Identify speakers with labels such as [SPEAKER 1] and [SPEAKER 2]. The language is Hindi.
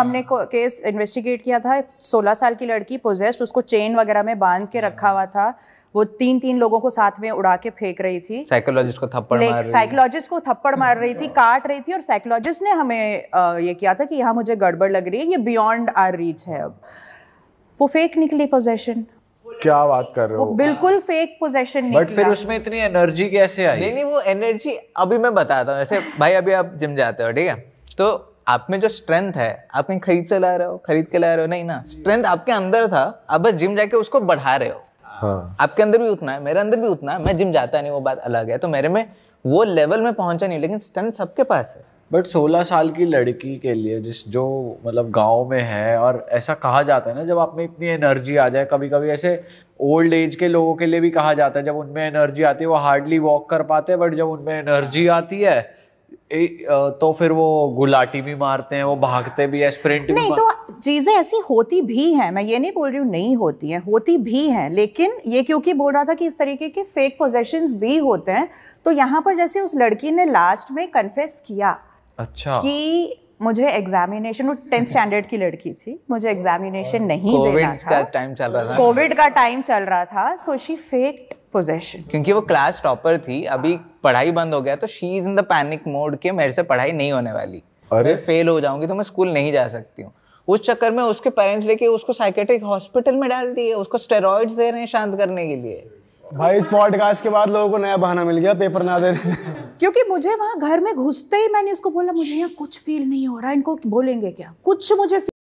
[SPEAKER 1] हमने केस इन्वेस्टिगेट किया था 16 साल की लड़की पोजेस्ट उसको चेन वगैरह में बांध के रखा हुआ था वो तीन तीन लोगों को साथ में उड़ा के फेंक रही थी
[SPEAKER 2] साइकोलॉजिस्ट को थप्पड़ मार रही साइकोलॉजिस्ट
[SPEAKER 1] को थप्पड़ मार रही थी काट रही थी और साइकोलॉजिस्ट ने हमें आ, ये किया था कि यहाँ मुझे गड़बड़ लग रही है ये बियॉन्ड आर रीच है अब वो फेक निकली पोजेशन
[SPEAKER 3] क्या बात कर रहे हो
[SPEAKER 1] बिल्कुल फेक पोजेशन नहीं बट फिर उसमें
[SPEAKER 3] इतनी एनर्जी कैसे आई नहीं
[SPEAKER 1] नहीं
[SPEAKER 2] वो एनर्जी अभी मैं बताता हूँ ऐसे भाई अभी आप जिम जाते हो ठीक है तो आप में जो स्ट्रेंथ है आप कहीं खरीद से ला रहे हो खरीद के ला रहे हो नहीं ना स्ट्रेंथ आपके अंदर था आप बस जिम जाके उसको बढ़ा रहे हो हाँ। आपके अंदर भी उतना है मेरे अंदर भी उतना है मैं जिम जाता नहीं वो बात अलग है तो मेरे में वो लेवल में पहुंचा नहीं लेकिन स्ट्रेंथ सबके पास है
[SPEAKER 3] बट 16 साल की लड़की के लिए जिस जो मतलब गांव में है और ऐसा कहा जाता है ना जब आप में इतनी एनर्जी आ जाए कभी कभी ऐसे ओल्ड एज के लोगों के लिए भी कहा जाता है जब उनमें एनर्जी आती है वो हार्डली वॉक कर पाते हैं बट जब उनमें एनर्जी आती है तो फिर वो गुलाटी भी मारते हैं वो भागते भी है स्प्रिंट नहीं भी तो
[SPEAKER 1] चीज़ें ऐसी होती भी हैं मैं ये नहीं बोल रही हूँ नहीं होती हैं होती भी हैं लेकिन ये क्योंकि बोल रहा था कि इस तरीके के फेक पोजेशन भी होते हैं तो यहाँ पर जैसे उस लड़की ने लास्ट में कन्फेस किया अच्छा कि मुझे एग्जामिनेशन वो टेंथ स्टैंडर्ड की लड़की थी मुझे एग्जामिनेशन नहीं देना था का
[SPEAKER 2] टाइम चल रहा था कोविड
[SPEAKER 1] का टाइम चल रहा था सो शी फेक पोजेशन
[SPEAKER 2] क्योंकि वो क्लास टॉपर थी अभी पढ़ाई बंद हो गया तो she is in the panic mode के मेरे से पढ़ाई नहीं होने वाली अरे फेल हो जाऊंगी तो मैं स्कूल नहीं जा सकती हूँ उस चक्कर में उसके पेरेंट्स लेके उसको साइकेट्रिक हॉस्पिटल में डाल दिए उसको स्टेरॉइड दे रहे हैं
[SPEAKER 1] शांत करने के लिए
[SPEAKER 2] भाई इस पॉडकास्ट के बाद लोगों को नया बहाना मिल गया पेपर ना दे
[SPEAKER 1] क्योंकि मुझे वहां घर में घुसते ही मैंने उसको बोला मुझे यहाँ कुछ फील नहीं हो रहा इनको बोलेंगे क्या कुछ मुझे